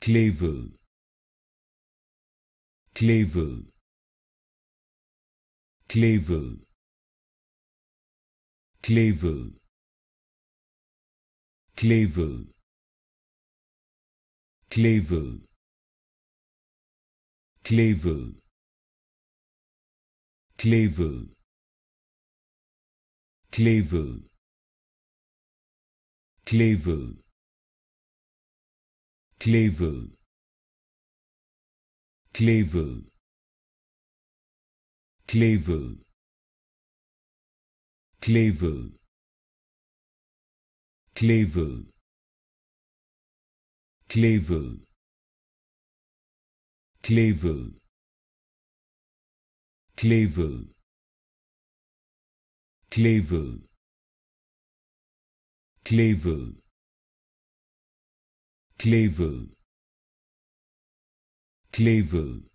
Clavel Clavel Clavel Clavel Clavel Clavel Clavel Clavel Clavel Clavel Clavel Clavel Clavel Clavel Clavel Clavel Clavel Clavel Clavel Clavel Clavel Clavel